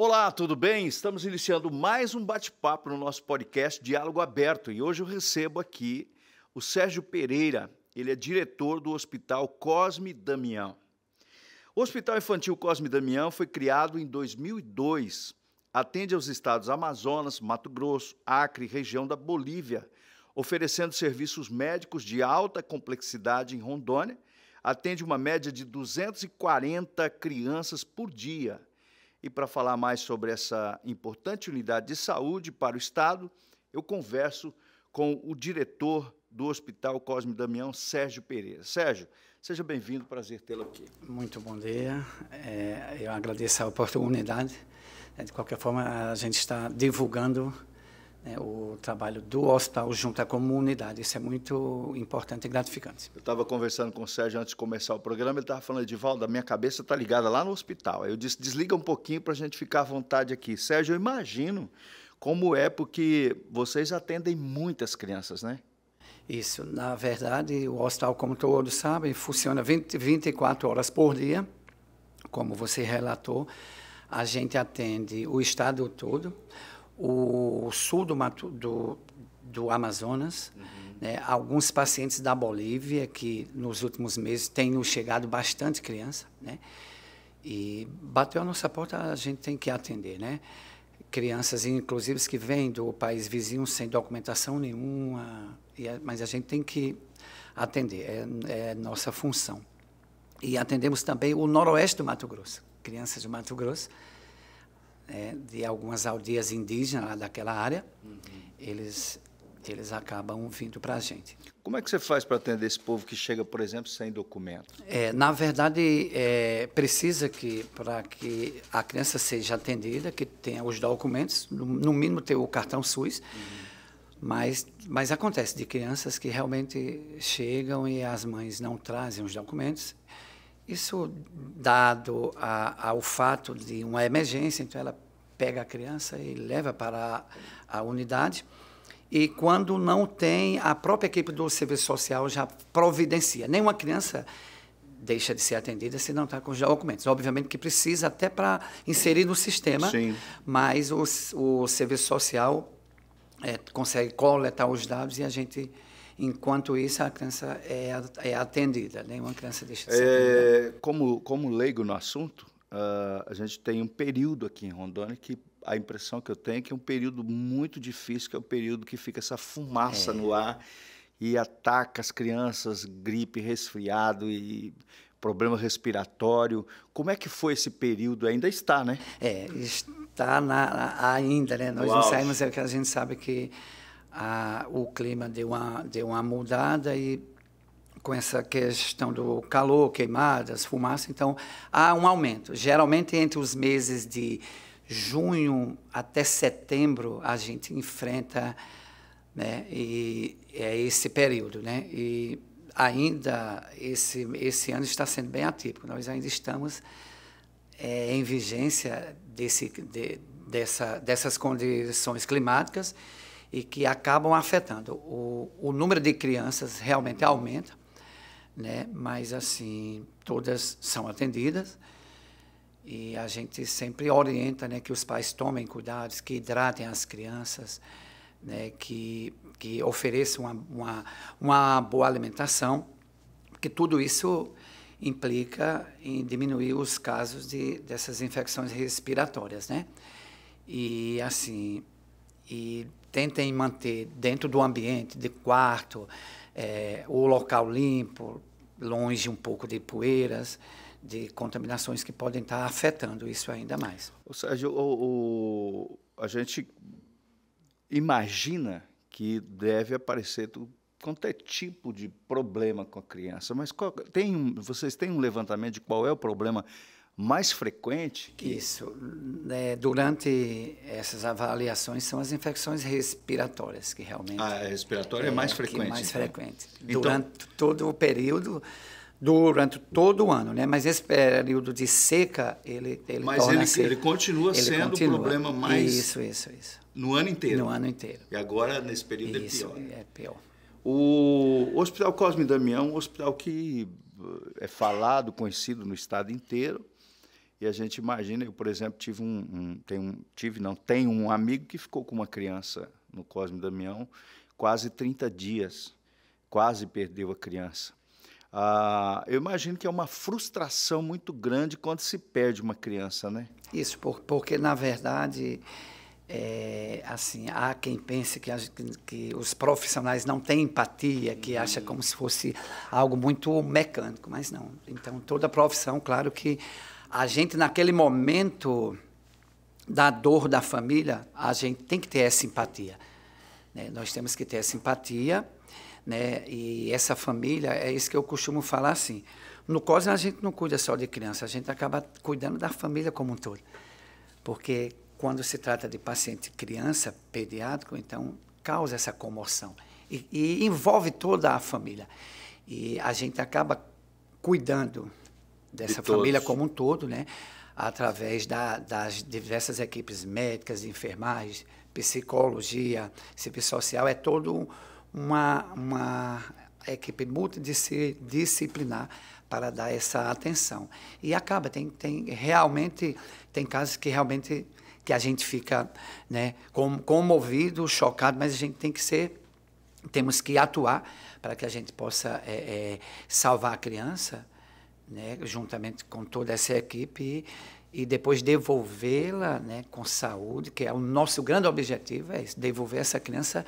Olá, tudo bem? Estamos iniciando mais um bate-papo no nosso podcast Diálogo Aberto e hoje eu recebo aqui o Sérgio Pereira. Ele é diretor do Hospital Cosme Damião. O Hospital Infantil Cosme Damião foi criado em 2002. Atende aos estados Amazonas, Mato Grosso, Acre, região da Bolívia, oferecendo serviços médicos de alta complexidade em Rondônia. Atende uma média de 240 crianças por dia e para falar mais sobre essa importante unidade de saúde para o Estado, eu converso com o diretor do Hospital Cosme Damião, Sérgio Pereira. Sérgio, seja bem-vindo, prazer tê-lo aqui. Muito bom dia, é, eu agradeço a oportunidade. É, de qualquer forma, a gente está divulgando né, o trabalho do hospital junto à comunidade. Isso é muito importante e gratificante. Eu estava conversando com o Sérgio antes de começar o programa, ele estava falando, Edivaldo, a minha cabeça está ligada lá no hospital. Eu disse, desliga um pouquinho para a gente ficar à vontade aqui. Sérgio, eu imagino como é, porque vocês atendem muitas crianças, né? Isso, na verdade, o hospital, como todos sabem, funciona 20, 24 horas por dia, como você relatou. A gente atende o estado todo o sul do, Mato, do, do Amazonas, uhum. né? alguns pacientes da Bolívia, que nos últimos meses têm nos chegado bastante criança, né? e bateu a nossa porta, a gente tem que atender, né? Crianças, inclusive, que vêm do país vizinho sem documentação nenhuma, mas a gente tem que atender, é, é nossa função. E atendemos também o noroeste do Mato Grosso, crianças do Mato Grosso, né, de algumas aldeias indígenas lá daquela área, uhum. eles, eles acabam vindo para a gente. Como é que você faz para atender esse povo que chega, por exemplo, sem documento? É, na verdade, é, precisa que, para que a criança seja atendida, que tenha os documentos, no mínimo ter o cartão SUS, uhum. Mas, mas acontece de crianças que realmente chegam e as mães não trazem os documentos isso dado a, ao fato de uma emergência, então ela pega a criança e leva para a, a unidade. E quando não tem, a própria equipe do serviço social já providencia. Nenhuma criança deixa de ser atendida se não está com os documentos. Obviamente que precisa até para inserir no sistema, Sim. mas o, o serviço social é, consegue coletar os dados e a gente enquanto isso a criança é, é atendida, nenhuma né? criança deixa de ser é, atendida. Como, como leigo no assunto, uh, a gente tem um período aqui em Rondônia que a impressão que eu tenho é que é um período muito difícil, que é o um período que fica essa fumaça é. no ar e ataca as crianças, gripe, resfriado e problema respiratório. Como é que foi esse período? Ainda está, né? É, está na, ainda, né? Nós Uau. não saímos, é que a gente sabe que o clima deu uma, deu uma mudada e com essa questão do calor, queimadas, fumaça, então há um aumento. Geralmente entre os meses de junho até setembro a gente enfrenta né, e é esse período, né? E ainda esse esse ano está sendo bem atípico. Nós ainda estamos é, em vigência desse de, dessa, dessas condições climáticas e que acabam afetando. O, o número de crianças realmente aumenta, né? mas assim, todas são atendidas e a gente sempre orienta né, que os pais tomem cuidados, que hidratem as crianças, né, que, que ofereçam uma, uma, uma boa alimentação, porque tudo isso implica em diminuir os casos de, dessas infecções respiratórias, né? E assim, e tentem manter dentro do ambiente de quarto é, o local limpo, longe um pouco de poeiras, de contaminações que podem estar afetando isso ainda mais. Ou seja, o, o, a gente imagina que deve aparecer tudo quanto é tipo de problema com a criança, mas qual, tem vocês têm um levantamento de qual é o problema mais frequente? Que... Isso. É, durante essas avaliações são as infecções respiratórias que realmente. Ah, a respiratória é, é mais frequente. É mais então. frequente. Então durante todo o período, durante todo o ano, né? Mas esse período de seca, ele ele Mas ele, ele continua ele sendo continua. o problema mais. Isso, isso, isso. No ano inteiro. No ano inteiro. E agora nesse período é isso, é pior. É pior. O Hospital Cosme Damião, é um hospital que eh, é falado, conhecido no estado inteiro e a gente imagina, eu, por exemplo, tive um, um, tem um tive não, tem um amigo que ficou com uma criança no Cosme Damião quase 30 dias, quase perdeu a criança. Ah, eu imagino que é uma frustração muito grande quando se perde uma criança, né? Isso, porque na verdade é, assim, há quem pense que, que, os profissionais não têm empatia, que acha como se fosse algo muito mecânico, mas não. Então, toda profissão, claro que a gente, naquele momento da dor da família, a gente tem que ter essa simpatia. Né? Nós temos que ter essa simpatia, né? e essa família, é isso que eu costumo falar assim. No COS, a gente não cuida só de criança, a gente acaba cuidando da família como um todo. Porque quando se trata de paciente criança, pediátrico, então causa essa comoção. E, e envolve toda a família. E a gente acaba cuidando dessa de família como um todo, né? através da, das diversas equipes médicas, enfermagens, psicologia, serviço social, é todo uma, uma equipe multidisciplinar para dar essa atenção. E acaba, tem, tem realmente, tem casos que realmente que a gente fica né, com, comovido, chocado, mas a gente tem que ser, temos que atuar para que a gente possa é, é, salvar a criança, né, juntamente com toda essa equipe e, e depois devolvê-la né, com saúde, que é o nosso grande objetivo, é isso, devolver essa criança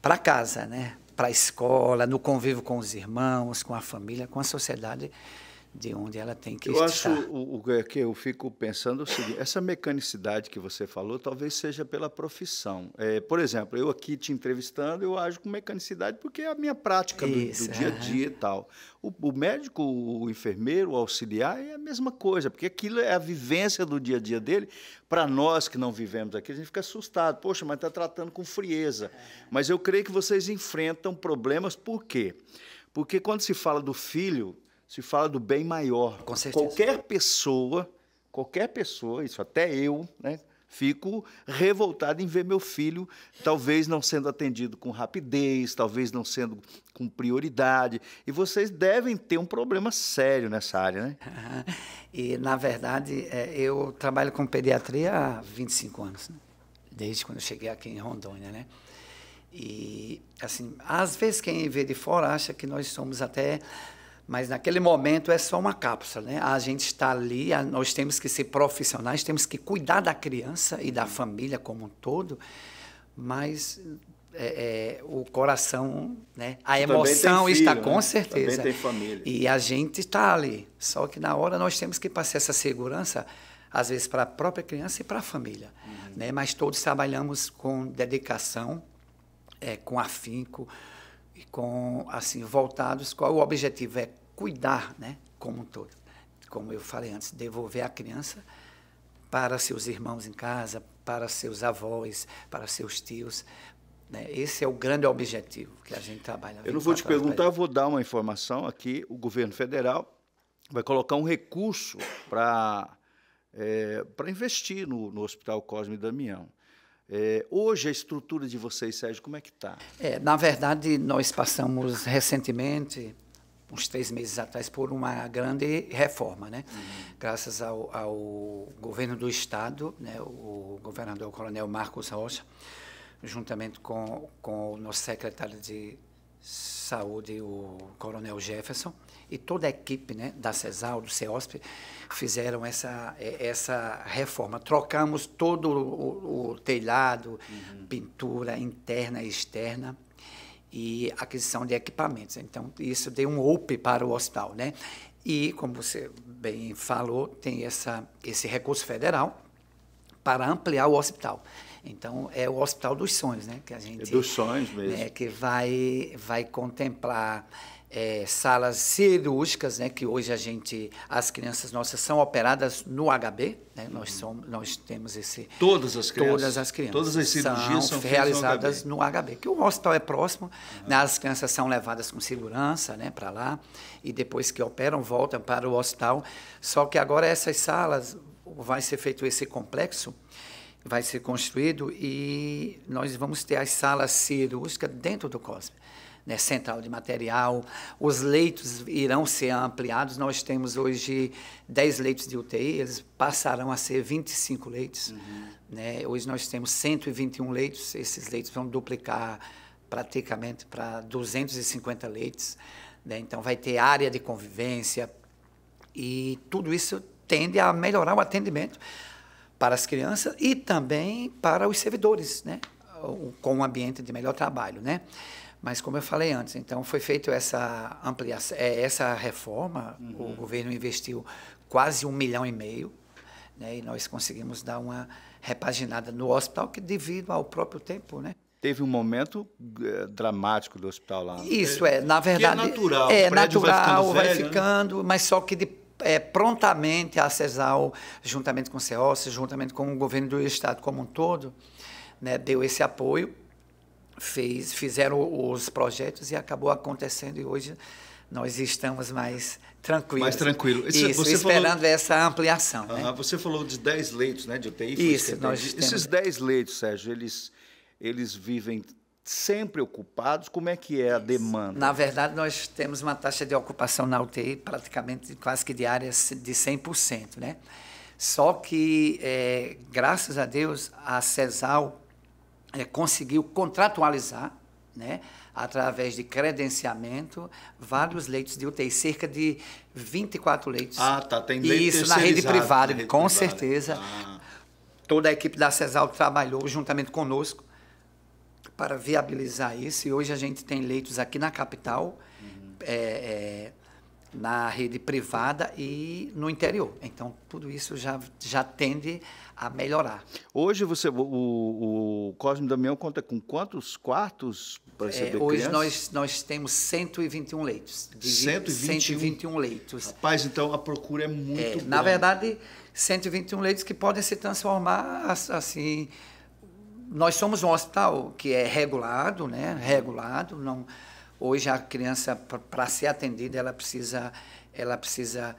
para casa, né, para a escola, no convívio com os irmãos, com a família, com a sociedade de onde ela tem que eu estar. Eu acho o, o, é que eu fico pensando o seguinte: essa mecanicidade que você falou talvez seja pela profissão. É, por exemplo, eu aqui te entrevistando, eu acho com mecanicidade porque é a minha prática do, do dia a dia e tal. O, o, médico, o enfermeiro, o auxiliar é a mesma coisa, porque aquilo é a vivência do dia a dia dele. Para nós que não vivemos aqui, a gente fica assustado. Poxa, mas está tratando com frieza. Mas eu creio que vocês enfrentam problemas por quê? Porque quando se fala do filho, se fala do bem maior. Com certeza. Qualquer pessoa, qualquer pessoa, isso até eu, né? Fico revoltado em ver meu filho, talvez não sendo atendido com rapidez, talvez não sendo com prioridade. E vocês devem ter um problema sério nessa área, né? E, na verdade, é, eu trabalho com pediatria há 25 anos, né? desde quando eu cheguei aqui em Rondônia, né? E, assim, às vezes quem vê de fora acha que nós somos até mas naquele momento é só uma cápsula, né? A gente está ali, a, nós temos que ser profissionais, temos que cuidar da criança e da família como um todo, mas é, é, o coração, né? A emoção filho, está com né? certeza. Também tem família. E a gente está ali. Só que na hora nós temos que passar essa segurança, às vezes para a própria criança e para a família, uhum. né? Mas todos trabalhamos com dedicação, é, com afinco e com assim voltados. Qual o objetivo é cuidar, né, como um todo. Como eu falei antes, devolver a criança para seus irmãos em casa, para seus avós, para seus tios. Né? Esse é o grande objetivo que a gente trabalha. Eu não vou te perguntar, vou dar uma informação aqui. O governo federal vai colocar um recurso para é, para investir no, no Hospital Cosme Damião. É, hoje a estrutura de vocês, Sérgio, como é que está? É, na verdade, nós passamos recentemente uns três meses atrás por uma grande reforma, né? Uhum. Graças ao, ao, governo do estado, né? O governador Coronel Marcos Rocha, juntamente com com o nosso secretário de saúde, o Coronel Jefferson e toda a equipe, né? Da CESAL, do CEOSP, fizeram essa é, essa reforma. Trocamos todo o, o telhado, uhum. pintura interna e externa e aquisição de equipamentos. Então, isso deu um up para o hospital. Né? E, como você bem falou, tem essa, esse recurso federal para ampliar o hospital. Então é o Hospital dos Sonhos, né? Que a gente, é dos sonhos mesmo. Né, que vai, vai contemplar é, salas cirúrgicas, né? Que hoje a gente, as crianças nossas são operadas no HB, né? Nós uhum. somos, nós temos esse. Todas as crianças. Todas as crianças. Todas as cirurgias são, são realizadas no HB. no HB. Que o hospital é próximo, uhum. né, as crianças são levadas com segurança, né? Para lá e depois que operam voltam para o hospital. Só que agora essas salas vai ser feito esse complexo vai ser construído e nós vamos ter as salas cirúrgicas dentro do COSME. Né, central de material, os leitos irão ser ampliados. Nós temos hoje 10 leitos de UTI, eles passarão a ser 25 leitos. Uhum. Né? Hoje nós temos 121 leitos, esses leitos vão duplicar praticamente para 250 leitos. Né? Então, vai ter área de convivência e tudo isso tende a melhorar o atendimento para as crianças e também para os servidores, né? com um ambiente de melhor trabalho, né? Mas como eu falei antes, então foi feita essa ampliação, é, essa reforma, uhum. o governo investiu quase um milhão e meio, né? E nós conseguimos dar uma repaginada no hospital que devido ao próprio tempo, né? Teve um momento eh, dramático do hospital lá. Isso é, na verdade. Que é natural. É natural, vai né? ficando, velho, ficando né? mas só que de é, prontamente a CESAL, juntamente com o CEOS, juntamente com o governo do Estado como um todo, né, deu esse apoio, fez, fizeram os projetos e acabou acontecendo e hoje nós estamos mais tranquilos. Mais tranquilo. Isso, Isso esperando falou... essa ampliação. né? Você falou de 10 leitos né, de UTI. Isso, nós Esses 10 leitos, Sérgio, eles, eles vivem sempre ocupados? Como é que é a demanda? Na verdade, nós temos uma taxa de ocupação na UTI praticamente quase que diária de 100%, né? Só que, é, graças a Deus, a CESAL é, conseguiu contratualizar, né, através de credenciamento, vários leitos de UTI, cerca de 24 leitos. Ah, tá, tem leito E isso na rede privada, na rede com privada. certeza. Ah. Toda a equipe da CESAL trabalhou juntamente conosco para viabilizar isso. E hoje a gente tem leitos aqui na capital, uhum. é, é, na rede privada e no interior. Então, tudo isso já, já tende a melhorar. Hoje, você, o, o Cosme Damião conta com quantos quartos para é, receber é, Hoje nós, nós temos 121 leitos. 121? 121 leitos. Rapaz, então a procura é muito é, grande. Na verdade, 121 leitos que podem se transformar assim nós somos um hospital que é regulado, né? Regulado, não. Hoje a criança para ser atendida ela precisa, ela precisa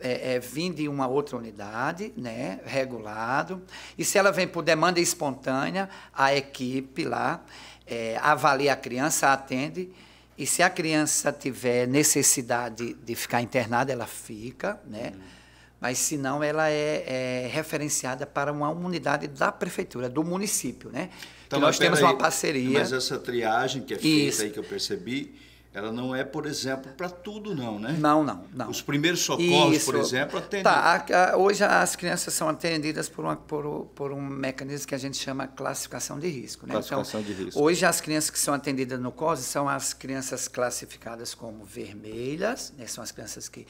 é, é, vir de uma outra unidade, né? Regulado. E se ela vem por demanda espontânea, a equipe lá é, avalia a criança, atende. E se a criança tiver necessidade de ficar internada, ela fica, né? Uhum mas se não ela é, é, referenciada para uma unidade da prefeitura, do município, né? Então, nós temos aí, uma parceria. Mas essa triagem que é feita Isso. aí que eu percebi, ela não é, por exemplo, para tudo não, né? Não, não, não. Os primeiros socorros, Isso. por exemplo, atendem. Tá, a, a, hoje as crianças são atendidas por, uma, por, por, um mecanismo que a gente chama classificação de risco, né? Classificação então, de risco. Hoje as crianças que são atendidas no COSE são as crianças classificadas como vermelhas, né? São as crianças que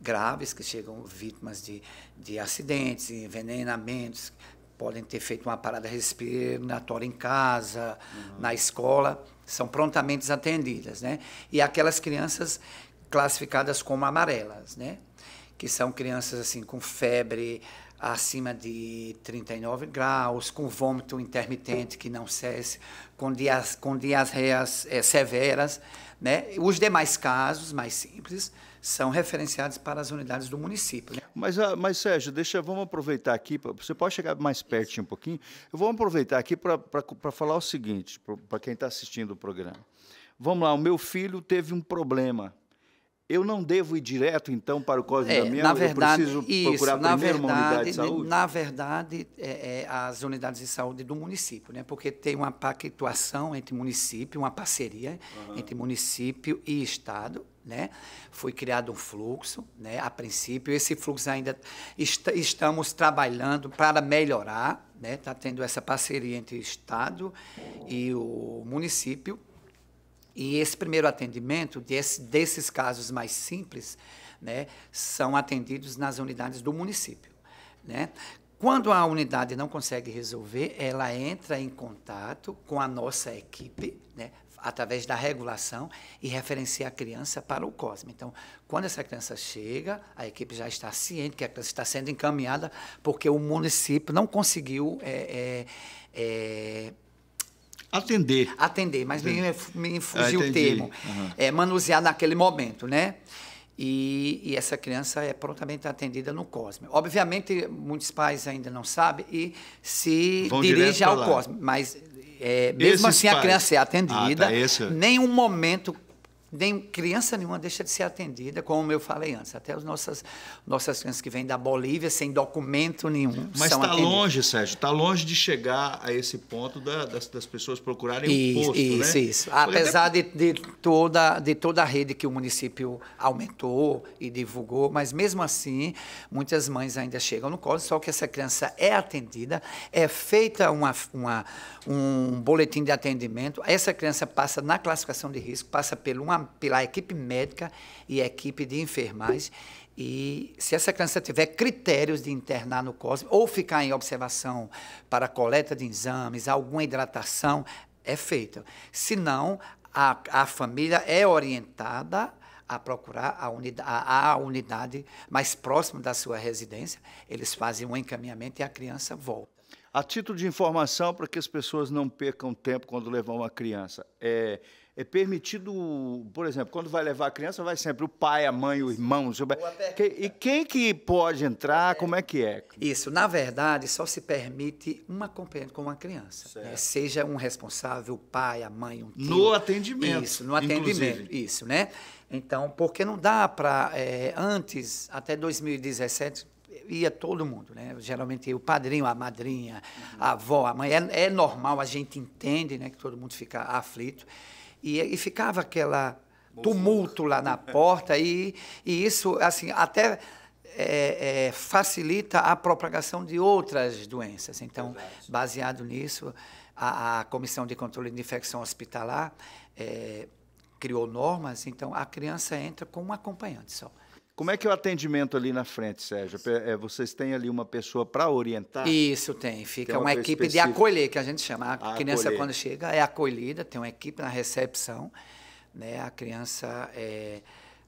graves, que chegam vítimas de, de acidentes, envenenamentos, podem ter feito uma parada respiratória em casa, uhum. na escola, são prontamente atendidas, né? E aquelas crianças classificadas como amarelas, né? Que são crianças assim com febre, acima de 39 graus, com vômito intermitente que não cesse, com, dias, com diarreias é, severas. Né? Os demais casos, mais simples, são referenciados para as unidades do município. Né? Mas, ah, mas, Sérgio, deixa, vamos aproveitar aqui, você pode chegar mais perto um pouquinho? Eu vou aproveitar aqui para falar o seguinte, para quem está assistindo o programa. Vamos lá, o meu filho teve um problema eu não devo ir direto, então, para o Código é, da Minha? Na verdade, eu preciso isso, procurar na primeiro verdade, uma unidade de saúde? Na verdade, é, é, as unidades de saúde do município, né? porque tem uma pactuação entre município, uma parceria uhum. entre município e Estado, né? Foi criado um fluxo, né? A princípio, esse fluxo ainda est estamos trabalhando para melhorar, né? Tá tendo essa parceria entre o estado e o município e esse primeiro atendimento desse, desses casos mais simples né, são atendidos nas unidades do município. Né? Quando a unidade não consegue resolver, ela entra em contato com a nossa equipe, né, através da regulação, e referencia a criança para o COSME. Então, quando essa criança chega, a equipe já está ciente que a criança está sendo encaminhada, porque o município não conseguiu é, é, é, Atender. Atender, mas me, me fugiu ah, o termo. Uhum. É, manusear naquele momento, né? E, e, essa criança é prontamente atendida no COSME. Obviamente, muitos pais ainda não sabem e se Vão dirige ao lá. COSME, mas é, mesmo Esses assim pais... a criança é atendida. Ah, tá, esse... Nenhum momento nem criança nenhuma deixa de ser atendida, como eu falei antes. Até as nossas, nossas crianças que vêm da Bolívia sem documento nenhum. Mas está longe, Sérgio, está longe de chegar a esse ponto da, das, das, pessoas procurarem isso, um posto. Isso, né? isso. Apesar até... de, de, toda, de toda a rede que o município aumentou e divulgou, mas mesmo assim, muitas mães ainda chegam no colo, só que essa criança é atendida, é feita uma, uma um boletim de atendimento, essa criança passa na classificação de risco, passa pelo uma pela equipe médica e equipe de enfermagem. E se essa criança tiver critérios de internar no COSME ou ficar em observação para coleta de exames, alguma hidratação, é feita. Se não, a, a família é orientada a procurar a unidade, a, a unidade mais próxima da sua residência. Eles fazem um encaminhamento e a criança volta. A título de informação, para que as pessoas não percam tempo quando levam uma criança, é, é permitido, por exemplo, quando vai levar a criança, vai sempre o pai, a mãe, o irmão. O seu... E quem que pode entrar? É. Como é que é? Isso, na verdade, só se permite uma acompanhante com uma criança. Né? Seja um responsável, o pai, a mãe, um tio. No atendimento. Isso, no atendimento. Inclusive. Isso, né? Então, porque não dá para. É, antes, até 2017, ia todo mundo, né? Geralmente o padrinho, a madrinha, uhum. a avó, a mãe. É, é normal, a gente entende né, que todo mundo fica aflito. E, e ficava aquela tumulto lá na porta e, e isso assim até é, é, facilita a propagação de outras doenças. Então, Exato. baseado nisso, a, a, Comissão de Controle de Infecção Hospitalar é, criou normas. Então, a criança entra com um acompanhante só. Como é que é o atendimento ali na frente, Sérgio? É, é vocês têm ali uma pessoa para orientar? Isso tem, fica tem uma, uma equipe específica. de acolher, que a gente chama. A, a criança, acolher. quando chega, é acolhida, tem uma equipe na recepção, né? A criança, é,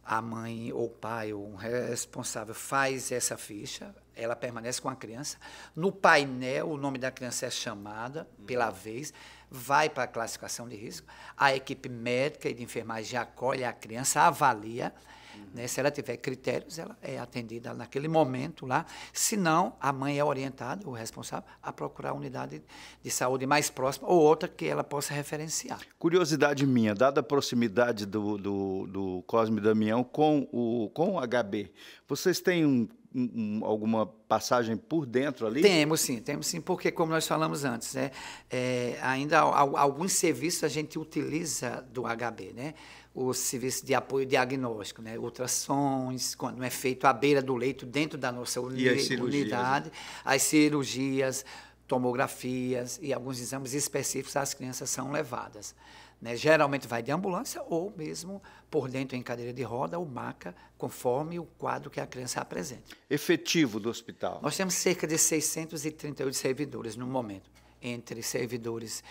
a mãe ou o pai, ou um responsável, faz essa ficha, ela permanece com a criança. No painel, o nome da criança é chamada pela uhum. vez, vai para a classificação de risco. A equipe médica e de enfermagem acolhe a criança, avalia Uhum. Né? Se ela tiver critérios, ela é atendida naquele momento lá. Se não, a mãe é orientada, o responsável, a procurar a unidade de saúde mais próxima ou outra que ela possa referenciar. Curiosidade minha, dada a proximidade do, do, do Cosme Damião com o, com o HB, vocês têm um, um, alguma passagem por dentro ali? Temos sim, temos sim, porque como nós falamos antes, né, é, ainda alguns serviços a gente utiliza do HB, né? o serviço de apoio diagnóstico, né? ultrassons, quando é feito à beira do leito, dentro da nossa uni as né? unidade, né? as cirurgias, tomografias e alguns exames específicos as crianças são levadas. Né? Geralmente vai de ambulância ou mesmo por dentro em cadeira de roda ou maca, conforme o quadro que a criança apresenta. Efetivo do hospital? Nós temos cerca de 638 servidores no momento, entre servidores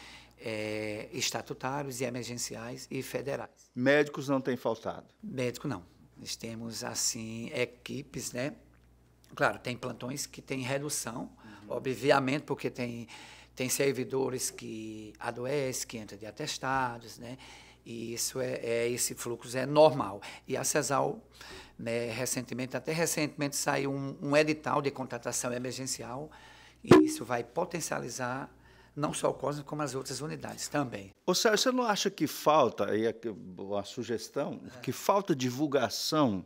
é, estatutários e emergenciais e federais. Médicos não têm faltado? Médico não. Nós temos, assim, equipes, né? Claro, tem plantões que têm redução, uhum. obviamente, porque tem, tem servidores que adoecem, que entram de atestados, né? E isso é, é, esse fluxo é normal. E a CESAL, né, recentemente, até recentemente saiu um, um, edital de contratação emergencial e isso vai potencializar não só o Cosme, como as outras unidades também. Ô Sérgio, você não acha que falta, aí é a, a sugestão, é. que falta divulgação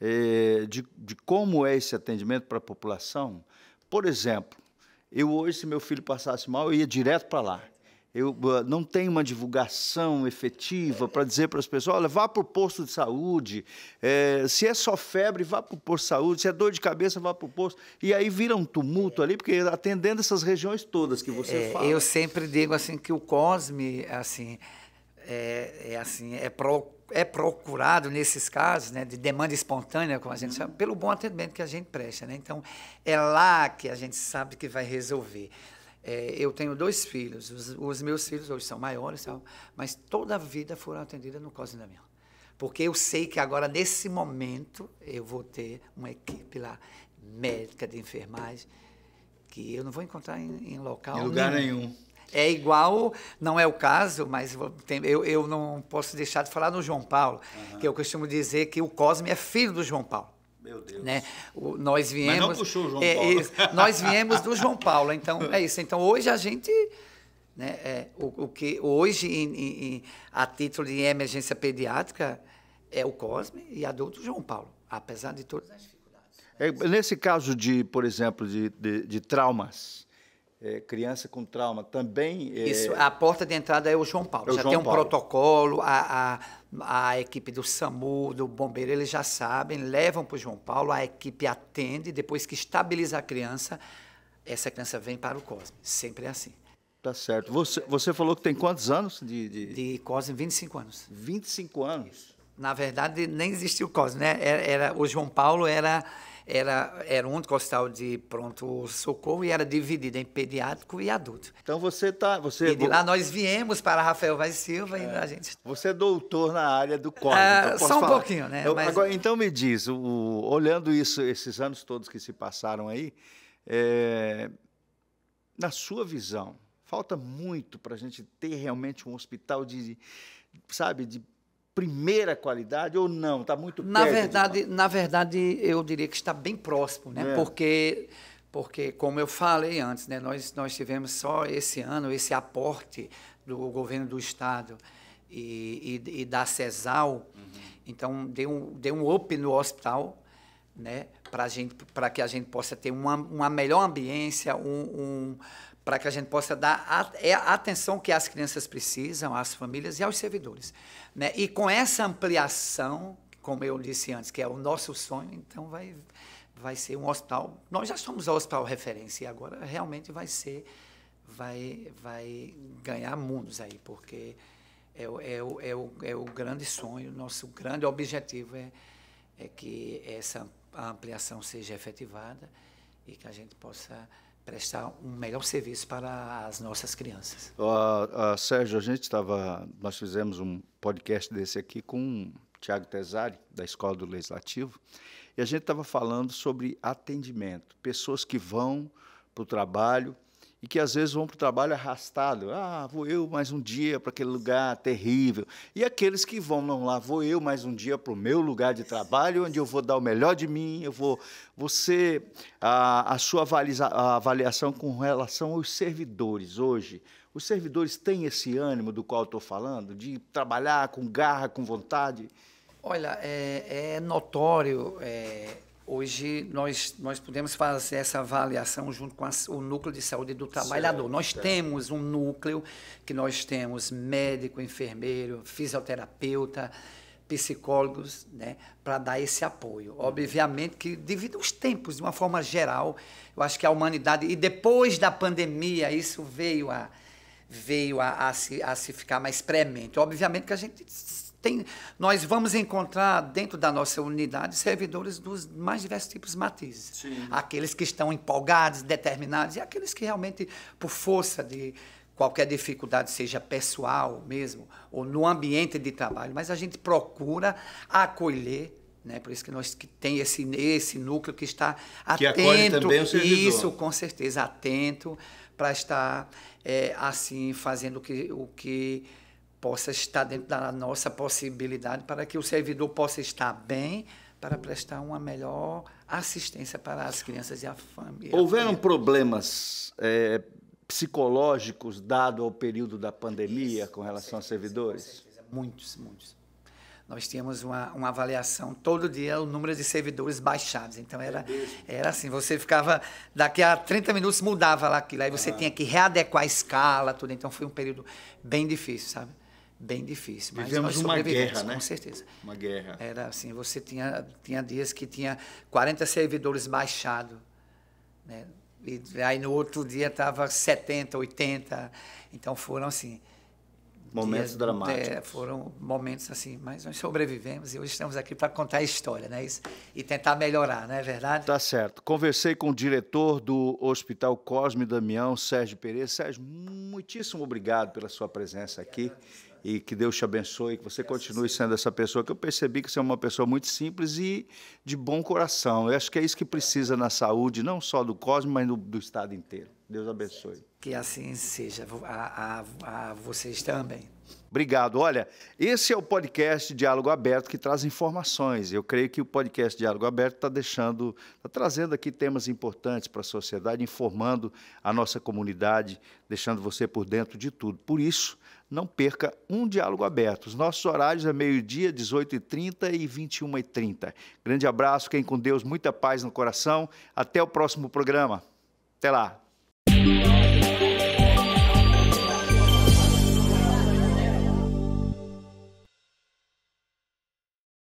é, de, de como é esse atendimento para a população? Por exemplo, eu hoje, se meu filho passasse mal, eu ia direto para lá eu ah, não tenho uma divulgação efetiva para dizer para as pessoas, olha, vá para o posto de saúde, é, se é só febre, vá para o posto de saúde, se é dor de cabeça, vá para o posto. E aí vira um tumulto ali, porque atendendo essas regiões todas que você é, fala. Eu sempre digo assim que o COSME, assim, é, é assim, é pro é procurado nesses casos, né, de demanda espontânea, como a gente pelo bom atendimento que a gente presta, né? Então é lá que a gente sabe que vai resolver. É, eu tenho dois filhos, os, os, meus filhos hoje são maiores, sabe? mas toda a vida foram atendidas no Cosme Damião. Porque eu sei que agora, nesse momento, eu vou ter uma equipe lá, médica, de enfermagem, que eu não vou encontrar em, em local. Em lugar nenhum. nenhum. É igual, não é o caso, mas tem, eu, eu não posso deixar de falar no João Paulo, uhum. que eu costumo dizer que o Cosme é filho do João Paulo. Meu Deus. Né? O, nós viemos. Mas não puxou o João é, Paulo. É, nós viemos do João Paulo, então é isso. Então hoje a gente. Né, é, o, o, que hoje, em, em, a título de emergência pediátrica, é o Cosme e adulto João Paulo, apesar de todas as dificuldades. É, nesse caso de, por exemplo, de, de, de traumas, é, criança com trauma também. É... Isso, a porta de entrada é o João Paulo. É o já João tem um Paulo. protocolo, a, a, a, equipe do SAMU, do bombeiro, eles já sabem, levam para o João Paulo, a equipe atende, depois que estabiliza a criança, essa criança vem para o COSME. Sempre é assim. Tá certo. Você, você falou que tem quantos anos de. De, de COSME, 25 anos. 25 anos. Na verdade, nem existiu o COSME, né? Era, era, o João Paulo era era, era um hospital de pronto-socorro e era dividido em pediátrico e adulto. Então você está, você E de lá nós viemos para Rafael Vaz Silva é. e a gente Você é doutor na área do córneo. Ah, então só um falar. pouquinho, né? Eu, Mas... agora, então me diz, o, olhando isso, esses anos todos que se passaram aí, é, na sua visão, falta muito para a gente ter realmente um hospital de, sabe, de primeira qualidade ou não? Está muito na verdade Na verdade, eu diria que está bem próximo, né? É. Porque, porque, como eu falei antes, né? nós, nós tivemos só esse ano esse aporte do governo do Estado e, e, e da CESAL. Uhum. Então, deu um, deu um up no hospital, né? Para que a gente possa ter uma, uma melhor ambiência, um, um para que a gente possa dar é a atenção que as crianças precisam, às famílias e aos servidores. Né? E com essa ampliação, como eu disse antes, que é o nosso sonho, então vai, vai ser um hospital. Nós já somos o hospital referência e agora realmente vai ser, vai, vai ganhar mundos aí, porque é, é, é, é o, é o grande sonho, nosso grande objetivo é, é que essa ampliação seja efetivada e que a gente possa prestar um melhor serviço para as nossas crianças. Uh, uh, Sérgio, a gente estava, nós fizemos um podcast desse aqui com o Tiago Tesari da Escola do Legislativo e a gente estava falando sobre atendimento, pessoas que vão para o trabalho e que às vezes vão para o trabalho arrastado. Ah, vou eu mais um dia para aquele lugar terrível. E aqueles que vão, não lá, vou eu mais um dia para o meu lugar de trabalho, onde eu vou dar o melhor de mim, eu vou. Você, a, a sua avaliza, a avaliação com relação aos servidores hoje. Os servidores têm esse ânimo do qual estou falando, de trabalhar com garra, com vontade? Olha, é, é notório. É Hoje nós, nós podemos fazer essa avaliação junto com o núcleo de saúde do trabalhador. Certo, nós temos um núcleo que nós temos médico, enfermeiro, fisioterapeuta, psicólogos, né, para dar esse apoio. Obviamente que devido aos tempos, de uma forma geral, eu acho que a humanidade e depois da pandemia isso veio a veio a, a, se, a se ficar mais premente. Obviamente que a gente tem, nós vamos encontrar dentro da nossa unidade servidores dos mais diversos tipos de matizes. Sim. Aqueles que estão empolgados, determinados, e aqueles que realmente, por força de qualquer dificuldade, seja pessoal mesmo, ou no ambiente de trabalho, mas a gente procura acolher né? Por isso que nós que tem esse esse núcleo que está que o servidor isso com certeza atento para estar é, assim fazendo que, o que possa estar dentro da nossa possibilidade, para que o servidor possa estar bem, para prestar uma melhor assistência para as crianças e a família. Houveram problemas é, psicológicos dado ao período da pandemia Isso, com relação aos servidores? Com certeza, muitos, muitos. Nós tínhamos uma, uma avaliação todo dia, o número de servidores baixados. Então, era, é era assim, você ficava... Daqui a 30 minutos mudava lá aquilo. Aí você tinha que readequar a escala, tudo. Então, foi um período bem difícil, sabe? bem difícil. Mas Vivemos uma guerra, né? Com certeza. Uma guerra. Era assim, você tinha, tinha dias que tinha 40 servidores baixados, né? E aí no outro dia estava 70, 80. Então foram assim... Momentos dias, dramáticos. É, foram momentos assim, mas nós sobrevivemos e hoje estamos aqui para contar a história, né? Isso, e tentar melhorar, não é verdade? Tá certo. Conversei com o diretor do Hospital Cosme Damião, Sérgio Pereira. Sérgio, muitíssimo obrigado pela sua presença aqui. Obrigado e que Deus te abençoe, que você continue sendo essa pessoa, que eu percebi que você é uma pessoa muito simples e de bom coração. Eu acho que é isso que precisa na saúde, não só do Cosme, mas do, do Estado inteiro. Deus abençoe. Que assim seja a, a, a vocês também. Obrigado. Olha, esse é o podcast Diálogo Aberto que traz informações. Eu creio que o podcast Diálogo Aberto está deixando, está trazendo aqui temas importantes para a sociedade, informando a nossa comunidade, deixando você por dentro de tudo. Por isso, não perca um diálogo aberto. Os nossos horários é meio-dia, 18h30 e 21h30. Grande abraço, fiquem com Deus, muita paz no coração. Até o próximo programa. Até lá.